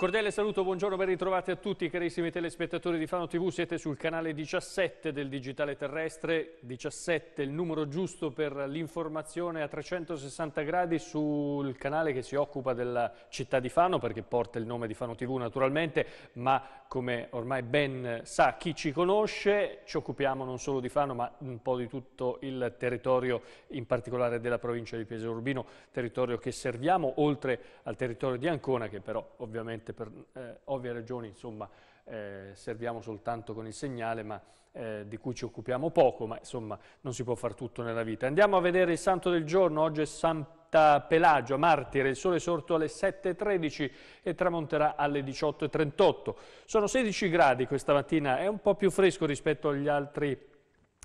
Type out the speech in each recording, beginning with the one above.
cordiale saluto, buongiorno, ben ritrovati a tutti carissimi telespettatori di Fano TV, siete sul canale 17 del Digitale Terrestre, 17 il numero giusto per l'informazione a 360 gradi sul canale che si occupa della città di Fano, perché porta il nome di Fano TV naturalmente, ma come ormai ben sa chi ci conosce, ci occupiamo non solo di Fano ma un po' di tutto il territorio, in particolare della provincia di Pesaro Urbino, territorio che serviamo, oltre al territorio di Ancona che però ovviamente per eh, ovvie ragioni insomma, eh, serviamo soltanto con il segnale ma eh, di cui ci occupiamo poco, ma insomma non si può fare tutto nella vita. Andiamo a vedere il santo del giorno, oggi è San Pietro. Santa Pelagio, martire, il sole sorto alle 7.13 e tramonterà alle 18.38. Sono 16 gradi questa mattina, è un po' più fresco rispetto agli altri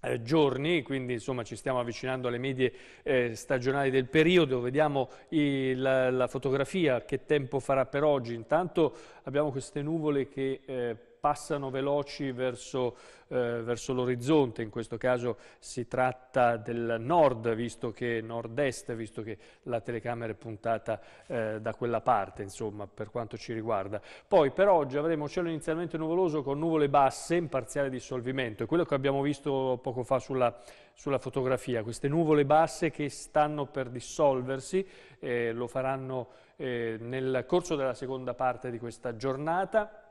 eh, giorni, quindi insomma ci stiamo avvicinando alle medie eh, stagionali del periodo, vediamo il, la, la, fotografia, che tempo farà per oggi, intanto abbiamo queste nuvole che eh, passano veloci verso, eh, verso l'orizzonte, in questo caso si tratta del nord, visto che nord-est, visto che la telecamera è puntata eh, da quella parte, insomma, per quanto ci riguarda. Poi per oggi avremo cielo inizialmente nuvoloso con nuvole basse in parziale dissolvimento, è quello che abbiamo visto poco fa sulla, sulla fotografia, queste nuvole basse che stanno per dissolversi, eh, lo faranno eh, nel corso della seconda parte di questa giornata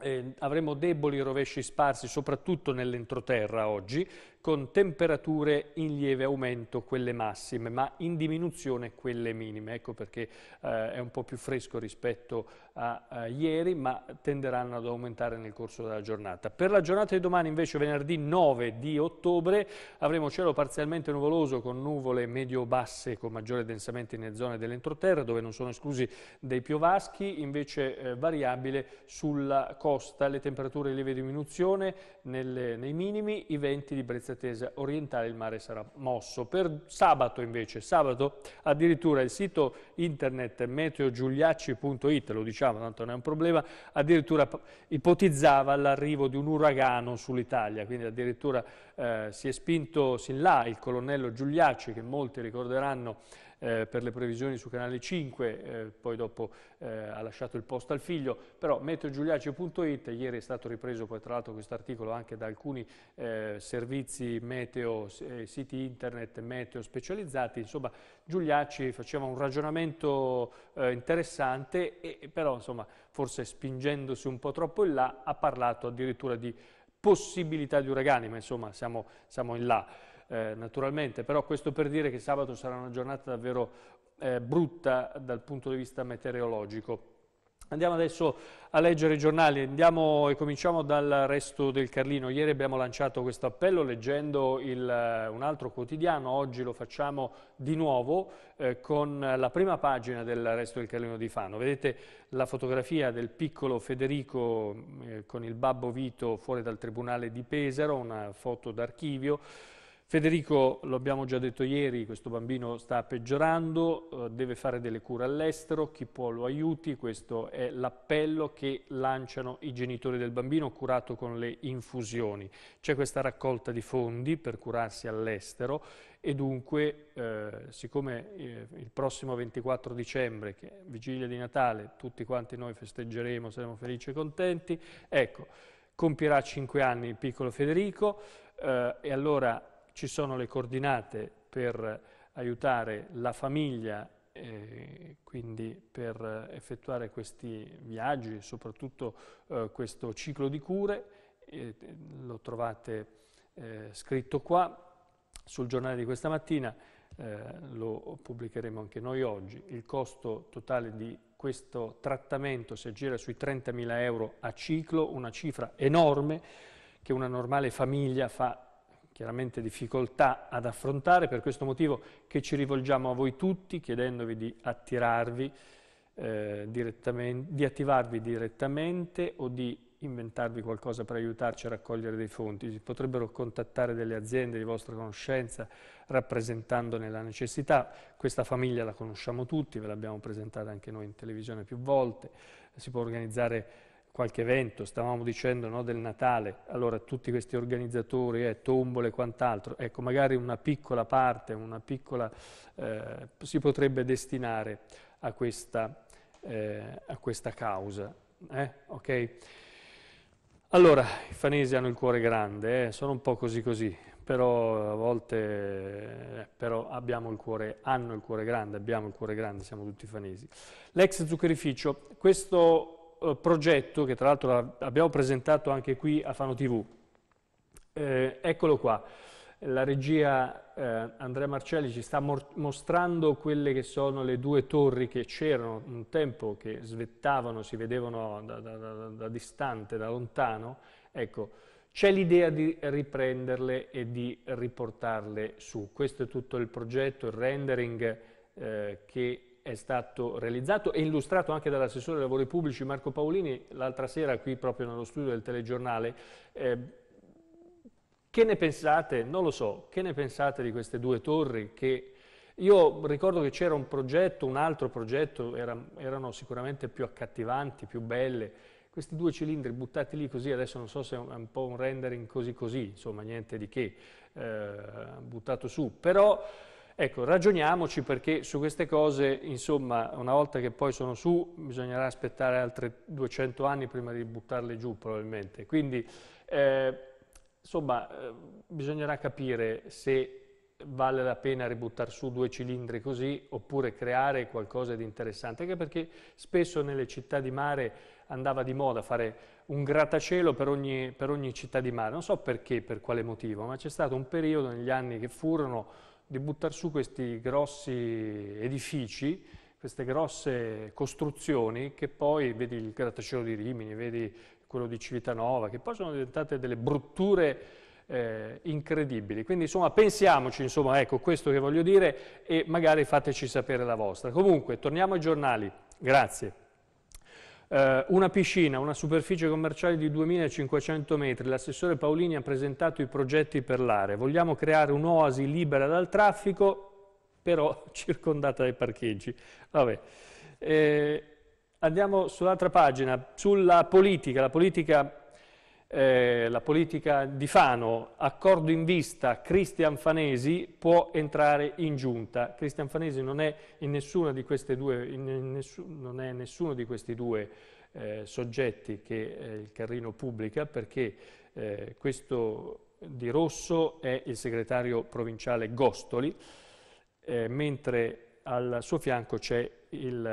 eh, avremo deboli rovesci sparsi soprattutto nell'entroterra oggi, con temperature in lieve aumento quelle massime, ma in diminuzione quelle minime. Ecco perché eh, è un po' più fresco rispetto a, a, ieri, ma tenderanno ad aumentare nel corso della giornata. Per la giornata di domani, invece, venerdì 9 di ottobre, avremo cielo parzialmente nuvoloso con nuvole medio-basse con maggiore densamento nelle zone dell'entroterra, dove non sono esclusi dei piovaschi, invece eh, variabile sulla costa. Le temperature in lieve diminuzione nelle, nei minimi, i venti di brezza pendenza tesa orientale il mare sarà mosso. Per sabato invece, sabato addirittura il sito internet meteogiuliacci.it, lo diciamo, tanto non è un problema, addirittura ipotizzava l'arrivo di un uragano sull'Italia, quindi addirittura eh, si è spinto sin là il colonnello Giuliacci, che molti ricorderanno eh, per le previsioni su Canale 5, eh, poi dopo eh, ha lasciato il posto al figlio, però meteogiuliace.it, ieri è stato ripreso poi tra l'altro questo articolo anche da alcuni eh, servizi meteo, eh, siti internet meteo specializzati, insomma Giuliacci faceva un ragionamento interessante, e, però insomma forse spingendosi un po' troppo in là ha parlato addirittura di possibilità di uragani, ma insomma siamo, siamo in là eh, naturalmente, però questo per dire che sabato sarà una giornata davvero eh, brutta dal punto di vista meteorologico. Andiamo adesso a leggere i giornali Andiamo e cominciamo dal resto del Carlino. Ieri abbiamo lanciato questo appello leggendo il, eh, un altro quotidiano, oggi lo facciamo di nuovo eh, con la prima pagina del resto del Carlino di Fano. Vedete la fotografia del piccolo Federico mm, eh, con il babbo Vito fuori dal Tribunale di Pesaro, una foto d'archivio. Federico, lo abbiamo già detto ieri, questo bambino sta peggiorando, eh, deve fare delle cure all'estero, chi può lo aiuti, questo è l'appello che lanciano i genitori del bambino curato con le infusioni. C'è questa raccolta di fondi per curarsi all'estero e dunque eh, siccome eh, il prossimo 24 dicembre, che è vigilia di Natale, tutti quanti noi festeggeremo, saremo felici e contenti, ecco, compirà 5 anni il piccolo Federico eh, e allora ci sono le coordinate per aiutare la famiglia, eh, quindi per effettuare questi viaggi, soprattutto eh, questo ciclo di cure, eh, lo trovate eh, scritto qua sul giornale di questa mattina, eh, lo pubblicheremo anche noi oggi. Il costo totale di questo trattamento si aggira sui 30.000 euro a ciclo, una cifra enorme che una normale famiglia fa chiaramente difficoltà ad affrontare, per questo motivo che ci rivolgiamo a voi tutti chiedendovi di attirarvi eh, di attivarvi direttamente o di inventarvi qualcosa per aiutarci a raccogliere dei fonti. Si potrebbero contattare delle aziende di vostra conoscenza rappresentandone la necessità. Questa famiglia la conosciamo tutti, ve l'abbiamo presentata anche noi in televisione più volte. Si può organizzare qualche evento, stavamo dicendo no, del Natale, allora tutti questi organizzatori, eh, tombole e quant'altro, ecco magari una piccola parte, una piccola, eh, si potrebbe destinare a questa, eh, a questa causa. Eh, okay? Allora, i fanesi hanno il cuore grande, eh, sono un po' così così, però a volte eh, però abbiamo il cuore, hanno il cuore grande, abbiamo il cuore grande, siamo tutti fanesi. L'ex zuccherificio, questo eh, progetto, che tra l'altro abbiamo presentato anche qui a Fano TV, eh, eccolo qua, la regia eh, Andrea Marcelli ci sta mostrando quelle che sono le due torri che c'erano un tempo, che svettavano, si vedevano da, da, da, da distante, da lontano, ecco, c'è l'idea di riprenderle e di riportarle su. Questo è tutto il progetto, il rendering eh, che è stato realizzato e illustrato anche dall'assessore dei lavori pubblici Marco Paolini l'altra sera qui proprio nello studio del telegiornale. Eh, che ne pensate? Non lo so, che ne pensate di queste due torri che... Io ricordo che c'era un progetto, un altro progetto, era, erano sicuramente più accattivanti, più belle, questi due cilindri buttati lì così, adesso non so se è un, è un po' un rendering così così, insomma niente di che, eh, buttato su, però Ecco, ragioniamoci perché su queste cose, insomma, una volta che poi sono su, bisognerà aspettare altri 200 anni prima di buttarle giù probabilmente. Quindi, eh, insomma, eh, bisognerà capire se vale la pena ributtare su due cilindri così oppure creare qualcosa di interessante, anche perché spesso nelle città di mare andava di moda fare un grattacielo per ogni, per ogni città di mare, non so perché, per quale motivo, ma c'è stato un periodo negli anni che furono di buttare su questi grossi edifici, queste grosse costruzioni che poi, vedi il grattacielo di Rimini, vedi quello di Civitanova, che poi sono diventate delle brutture eh, incredibili. Quindi insomma pensiamoci, insomma, ecco questo che voglio dire e magari fateci sapere la vostra. Comunque, torniamo ai giornali. Grazie. Eh, una piscina, una superficie commerciale di 2.500 metri, l'assessore Paolini ha presentato i progetti per l'area. Vogliamo creare un'oasi libera dal traffico, però circondata dai parcheggi. Eh, andiamo sull'altra pagina, sulla politica. La politica eh, la politica di Fano, accordo in vista, Cristian Fanesi può entrare in giunta. Cristian Fanesi non è, due, in nessun, non è nessuno di questi due eh, soggetti che eh, il Carrino pubblica perché eh, questo di rosso è il segretario provinciale Gostoli, eh, mentre al suo fianco c'è il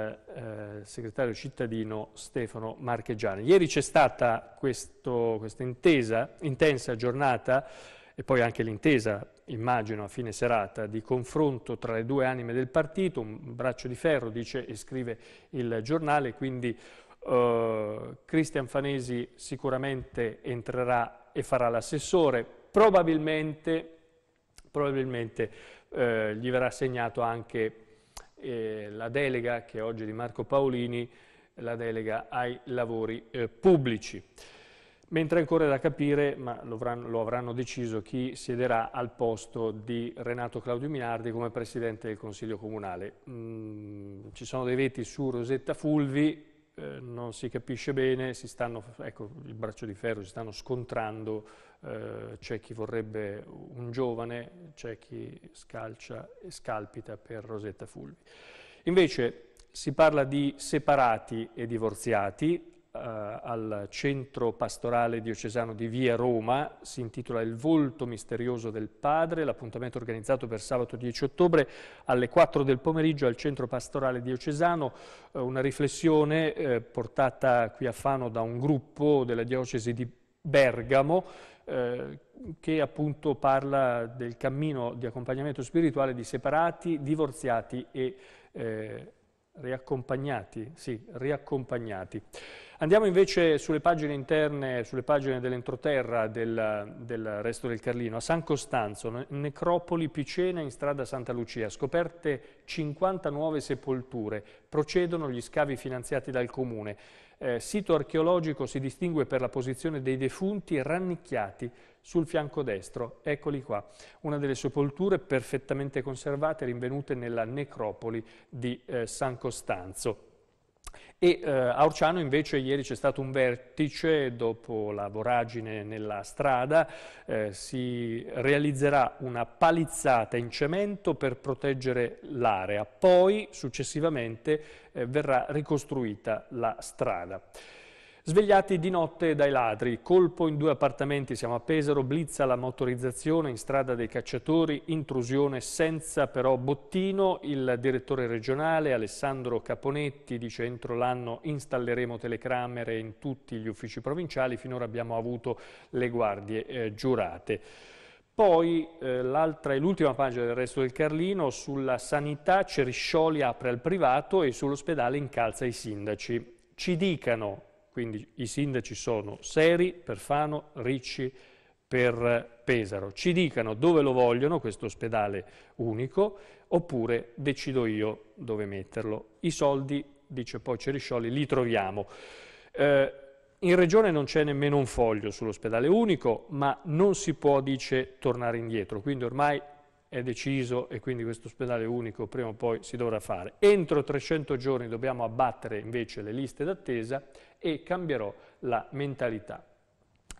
eh, segretario cittadino Stefano Marchegiani. Ieri c'è stata questo, questa intesa, intensa giornata e poi anche l'intesa, immagino, a fine serata, di confronto tra le due anime del partito, un braccio di ferro, dice e scrive il giornale, quindi eh, Cristian Fanesi sicuramente entrerà e farà l'assessore, probabilmente, probabilmente eh, gli verrà assegnato anche eh, la delega che oggi è di Marco Paolini, la delega ai lavori eh, pubblici. Mentre ancora è da capire, ma lo avranno, lo avranno deciso, chi siederà al posto di Renato Claudio Minardi come Presidente del Consiglio Comunale. Mm, ci sono dei veti su Rosetta Fulvi, eh. non si capisce bene, si stanno, ecco il braccio di ferro, si stanno scontrando, eh, c'è chi vorrebbe un giovane, c'è chi scalcia e scalpita per Rosetta Fulvi. Invece si parla di separati e divorziati, eh, al centro pastorale diocesano di Via Roma, si intitola Il volto misterioso del padre, l'appuntamento organizzato per sabato 10 ottobre alle 4 del pomeriggio al centro pastorale diocesano, eh, una riflessione eh, portata qui a Fano da un gruppo della diocesi di Bergamo eh, che appunto parla del cammino di accompagnamento spirituale di separati, divorziati e eh, Riaccompagnati, sì, riaccompagnati. Andiamo invece sulle pagine interne, sulle pagine dell'entroterra del, del, resto del Carlino. A San Costanzo, necropoli Picena in strada Santa Lucia, scoperte 50 nuove sepolture, procedono gli scavi finanziati dal Comune eh, sito archeologico si distingue per la posizione dei defunti rannicchiati sul fianco destro. Eccoli qua, una delle sepolture perfettamente conservate rinvenute nella necropoli di eh, San Costanzo. E eh, a Orciano invece ieri c'è stato un vertice dopo la voragine nella strada, eh, si realizzerà una palizzata in cemento per proteggere l'area, poi successivamente eh, verrà ricostruita la strada. Svegliati di notte dai ladri, colpo in due appartamenti, siamo a Pesaro, blizza la motorizzazione in strada dei cacciatori, intrusione senza però bottino. Il direttore regionale Alessandro Caponetti dice entro l'anno installeremo telecamere in tutti gli uffici provinciali, finora abbiamo avuto le guardie eh, giurate. Poi eh, l'altra e l'ultima pagina del resto del Carlino, sulla sanità Ceriscioli apre al privato e sull'ospedale incalza i sindaci. Ci dicano quindi i sindaci sono Seri, Perfano, Ricci per Pesaro. Ci dicano dove lo vogliono questo ospedale unico oppure decido io dove metterlo. I soldi, dice poi Ceriscioli, li troviamo. Eh, in regione non c'è nemmeno un foglio sull'ospedale unico, ma non si può, dice, tornare indietro. Quindi ormai è deciso e quindi questo ospedale unico prima o poi si dovrà fare. Entro 300 giorni dobbiamo abbattere invece le liste d'attesa e cambierò la mentalità.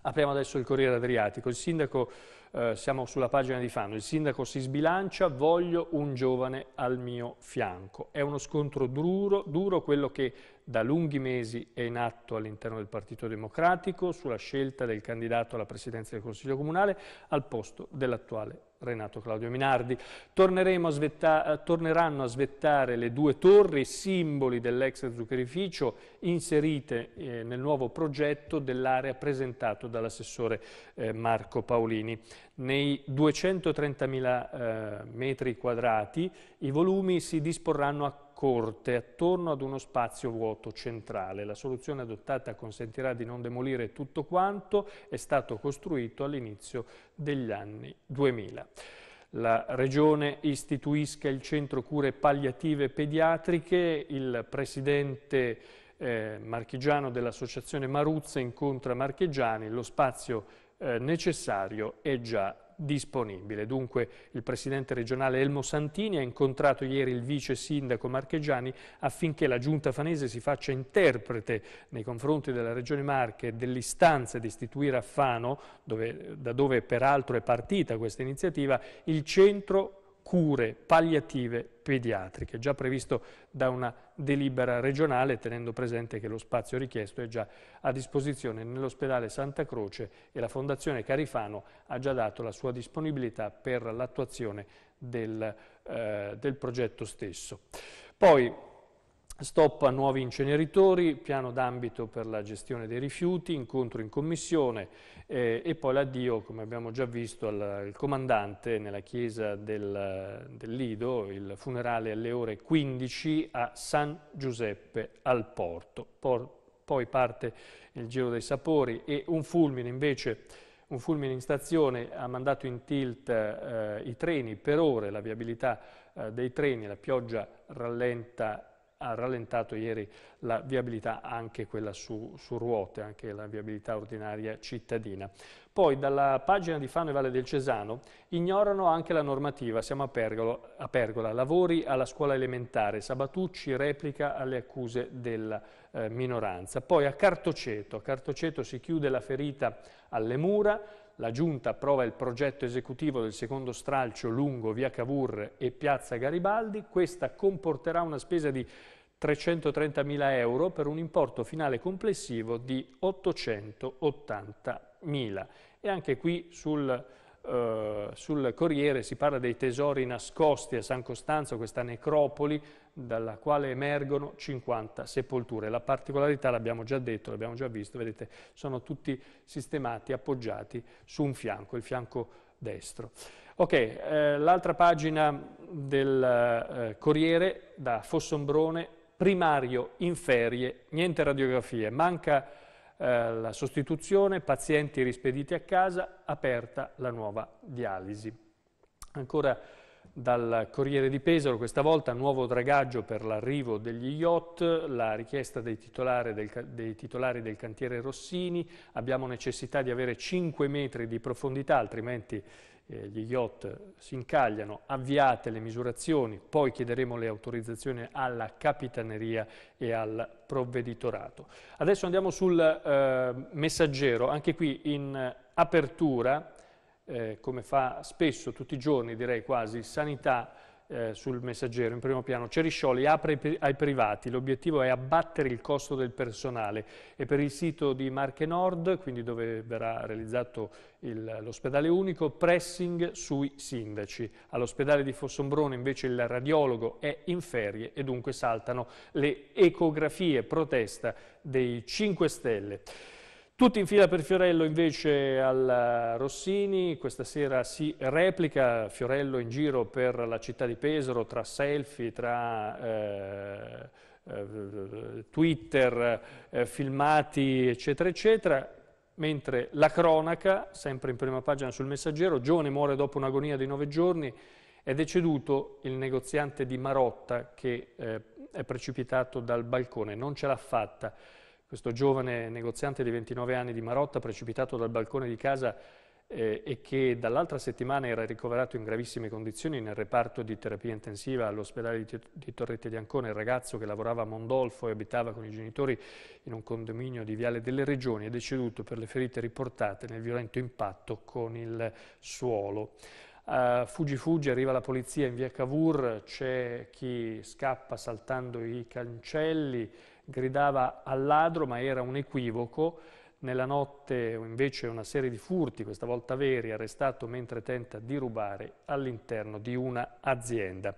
Apriamo adesso il Corriere Adriatico. Il sindaco, eh, siamo sulla pagina di Fano, il sindaco si sbilancia, voglio un giovane al mio fianco. È uno scontro duro, duro quello che da lunghi mesi è in atto all'interno del Partito Democratico sulla scelta del candidato alla presidenza del Consiglio Comunale al posto dell'attuale Renato Claudio Minardi. A svetta, torneranno a svettare le due torri, simboli dell'ex zuccherificio, inserite eh, nel nuovo progetto dell'area presentato dall'assessore eh, Marco Paolini. Nei 230.000 eh, metri quadrati i volumi si disporranno a corte attorno ad uno spazio vuoto centrale. La soluzione adottata consentirà di non demolire tutto quanto è stato costruito all'inizio degli anni 2000. La Regione istituisca il centro cure palliative pediatriche, il Presidente eh, marchigiano dell'Associazione Maruzza incontra marchigiani, lo spazio eh, necessario è già disponibile. Dunque il presidente regionale Elmo Santini ha incontrato ieri il vice sindaco Marchegiani affinché la giunta fanese si faccia interprete nei confronti della regione Marche dell'istanza di istituire a Fano, dove, da dove peraltro è partita questa iniziativa, il centro cure palliative pediatriche, già previsto da una delibera regionale, tenendo presente che lo spazio richiesto è già a disposizione nell'ospedale Santa Croce e la Fondazione Carifano ha già dato la sua disponibilità per l'attuazione del, eh, del progetto stesso. Poi, Stop a nuovi inceneritori, piano d'ambito per la gestione dei rifiuti, incontro in commissione eh, e poi l'addio, come abbiamo già visto, al, comandante nella chiesa del, del Lido, il funerale alle ore 15 a San Giuseppe al Porto. Por, poi parte il giro dei sapori e un fulmine invece un fulmine in stazione ha mandato in tilt eh, i treni per ore, la viabilità eh, dei treni, la pioggia rallenta ha rallentato ieri la viabilità anche quella su, su, ruote, anche la viabilità ordinaria cittadina. Poi dalla pagina di Fano e Valle del Cesano ignorano anche la normativa, siamo a, Pergolo, a Pergola, lavori alla scuola elementare, Sabatucci replica alle accuse della eh, minoranza. Poi a Cartoceto, a Cartoceto si chiude la ferita alle mura, la Giunta approva il progetto esecutivo del secondo stralcio lungo via Cavour e piazza Garibaldi, questa comporterà una spesa di 330.000 euro per un importo finale complessivo di 880.000. E anche qui sul eh, sul Corriere si parla dei tesori nascosti a San Costanzo, questa necropoli dalla quale emergono 50 sepolture. La particolarità l'abbiamo già detto, l'abbiamo già visto, vedete, sono tutti sistemati, appoggiati su un fianco, il fianco destro. Ok, eh, l'altra pagina del eh, Corriere da Fossombrone, primario in ferie, niente radiografie, manca eh, la sostituzione, pazienti rispediti a casa, aperta la nuova dialisi. Ancora dal Corriere di Pesaro, questa volta nuovo dragaggio per l'arrivo degli yacht, la richiesta dei titolari, del, dei titolari del cantiere Rossini, abbiamo necessità di avere 5 metri di profondità, altrimenti eh, gli yacht si incagliano, avviate le misurazioni, poi chiederemo le autorizzazioni alla capitaneria e al provveditorato. Adesso andiamo sul eh, messaggero, anche qui in apertura, eh, come fa spesso tutti i giorni direi quasi, sanità eh, sul messaggero, in primo piano, Ceriscioli apre ai privati, l'obiettivo è abbattere il costo del personale e per il sito di Marche Nord, quindi dove verrà realizzato l'ospedale unico, pressing sui sindaci. All'ospedale di Fossombrone invece il radiologo è in ferie e dunque saltano le ecografie, protesta dei 5 Stelle. Tutti in fila per Fiorello invece al eh, Rossini, questa sera si replica Fiorello in giro per la città di Pesaro tra selfie, tra eh, eh, Twitter, eh, filmati eccetera eccetera, mentre la cronaca, sempre in prima pagina sul messaggero, Gione muore dopo un'agonia di nove giorni, è deceduto il negoziante di Marotta che eh, è precipitato dal balcone, non ce l'ha fatta questo giovane negoziante di 29 anni di Marotta precipitato dal balcone di casa eh, e che dall'altra settimana era ricoverato in gravissime condizioni nel reparto di terapia intensiva all'ospedale di, di, Torrette di Ancona, il ragazzo che lavorava a Mondolfo e abitava con i genitori in un condominio di Viale delle Regioni è deceduto per le ferite riportate nel violento impatto con il suolo. Uh, fuggi fuggi, arriva la polizia in via Cavour, c'è chi scappa saltando i cancelli, gridava al ladro, ma era un equivoco. Nella notte invece una serie di furti, questa volta veri, arrestato mentre tenta di rubare all'interno di una azienda.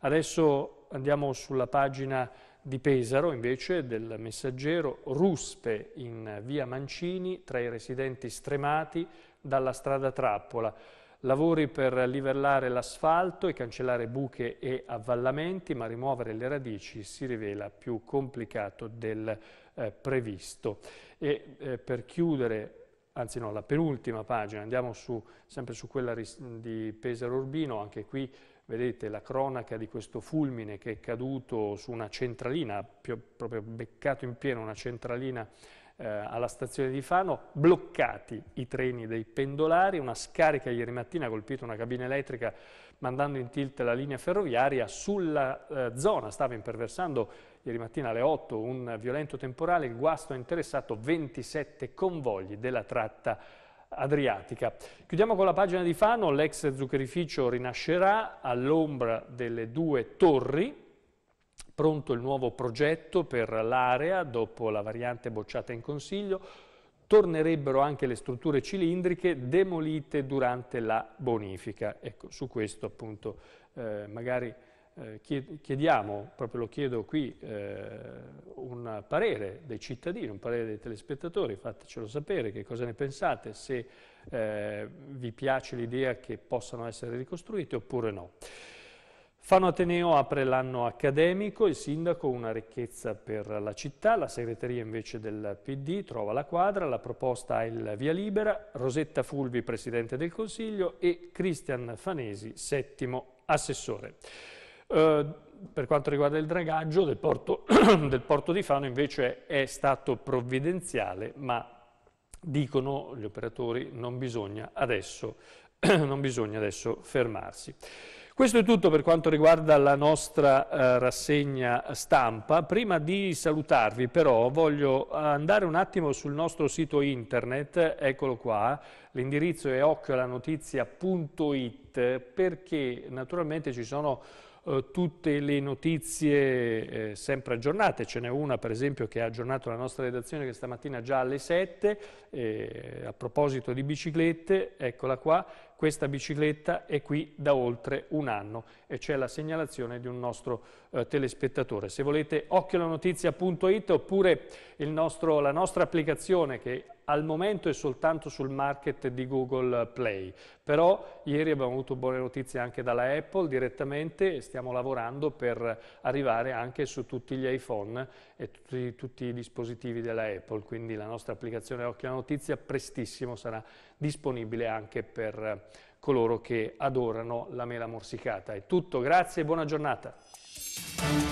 Adesso andiamo sulla pagina di Pesaro invece del messaggero ruspe in via Mancini tra i residenti stremati dalla strada Trappola. Lavori per livellare l'asfalto e cancellare buche e avvallamenti, ma rimuovere le radici si rivela più complicato del eh, previsto. E eh, per chiudere anzi no, la penultima pagina, andiamo su, sempre su quella di Pesaro Urbino, anche qui vedete la cronaca di questo fulmine che è caduto su una centralina, più, proprio beccato in pieno una centralina eh, alla stazione di Fano, bloccati i treni dei pendolari, una scarica ieri mattina ha colpito una cabina elettrica mandando in tilt la linea ferroviaria, sulla eh, zona stava imperversando ieri mattina alle 8 un violento temporale, il guasto ha interessato 27 convogli della tratta Adriatica. Chiudiamo con la pagina di Fano, l'ex zuccherificio rinascerà all'ombra delle due torri, Pronto il nuovo progetto per l'area dopo la variante bocciata in Consiglio. Tornerebbero anche le strutture cilindriche demolite durante la bonifica. Ecco, su questo appunto eh, magari eh, chiediamo, proprio lo chiedo qui, eh, un parere dei cittadini, un parere dei telespettatori, fatecelo sapere che cosa ne pensate, se eh, vi piace l'idea che possano essere ricostruite oppure no. Fano Ateneo apre l'anno accademico, il sindaco una ricchezza per la città, la segreteria invece del PD trova la quadra, la proposta ha il via libera, Rosetta Fulvi presidente del Consiglio e Cristian Fanesi settimo assessore. Eh, per quanto riguarda il dragaggio del porto, del porto di Fano invece è stato provvidenziale ma dicono gli operatori non bisogna adesso, non bisogna adesso fermarsi. Questo è tutto per quanto riguarda la nostra eh, rassegna stampa. Prima di salutarvi però voglio andare un attimo sul nostro sito internet, eccolo qua, l'indirizzo è occhioalanotizia.it perché naturalmente ci sono eh, tutte le notizie eh, sempre aggiornate, ce n'è una per esempio che ha aggiornato la nostra redazione che stamattina già alle 7, eh, a proposito di biciclette, eccola qua, questa bicicletta è qui da oltre un anno e c'è la segnalazione di un nostro eh, telespettatore. Se volete occhiolanotizia.it alla notizia.it oppure nostro, la nostra applicazione che al momento è soltanto sul market di Google Play, però ieri abbiamo avuto buone notizie anche dalla Apple direttamente e stiamo lavorando per arrivare anche su tutti gli iPhone e tutti, tutti i dispositivi della Apple, quindi la nostra applicazione Occhio alla Notizia prestissimo sarà disponibile anche per coloro che adorano la mela morsicata. È tutto, grazie e buona giornata.